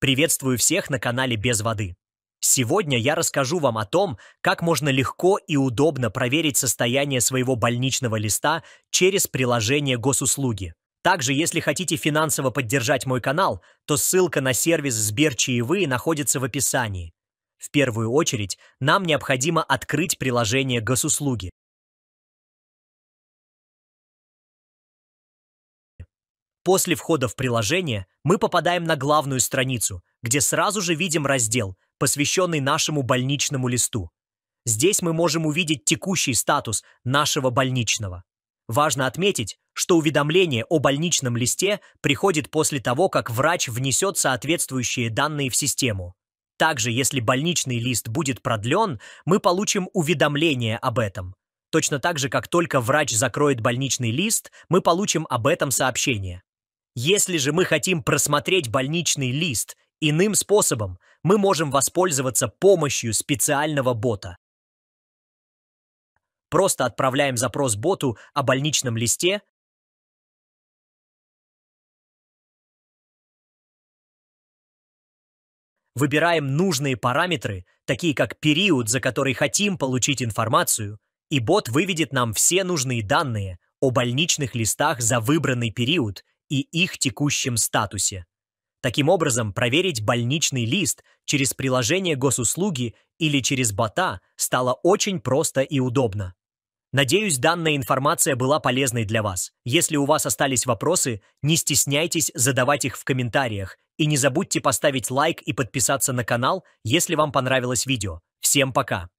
Приветствую всех на канале Без воды. Сегодня я расскажу вам о том, как можно легко и удобно проверить состояние своего больничного листа через приложение госуслуги. Также, если хотите финансово поддержать мой канал, то ссылка на сервис Сбер Чаевые находится в описании. В первую очередь, нам необходимо открыть приложение госуслуги. После входа в приложение мы попадаем на главную страницу, где сразу же видим раздел, посвященный нашему больничному листу. Здесь мы можем увидеть текущий статус нашего больничного. Важно отметить, что уведомление о больничном листе приходит после того, как врач внесет соответствующие данные в систему. Также, если больничный лист будет продлен, мы получим уведомление об этом. Точно так же, как только врач закроет больничный лист, мы получим об этом сообщение. Если же мы хотим просмотреть больничный лист иным способом, мы можем воспользоваться помощью специального бота. Просто отправляем запрос боту о больничном листе, выбираем нужные параметры, такие как период, за который хотим получить информацию, и бот выведет нам все нужные данные о больничных листах за выбранный период и их текущем статусе. Таким образом, проверить больничный лист через приложение госуслуги или через бота стало очень просто и удобно. Надеюсь, данная информация была полезной для вас. Если у вас остались вопросы, не стесняйтесь задавать их в комментариях и не забудьте поставить лайк и подписаться на канал, если вам понравилось видео. Всем пока!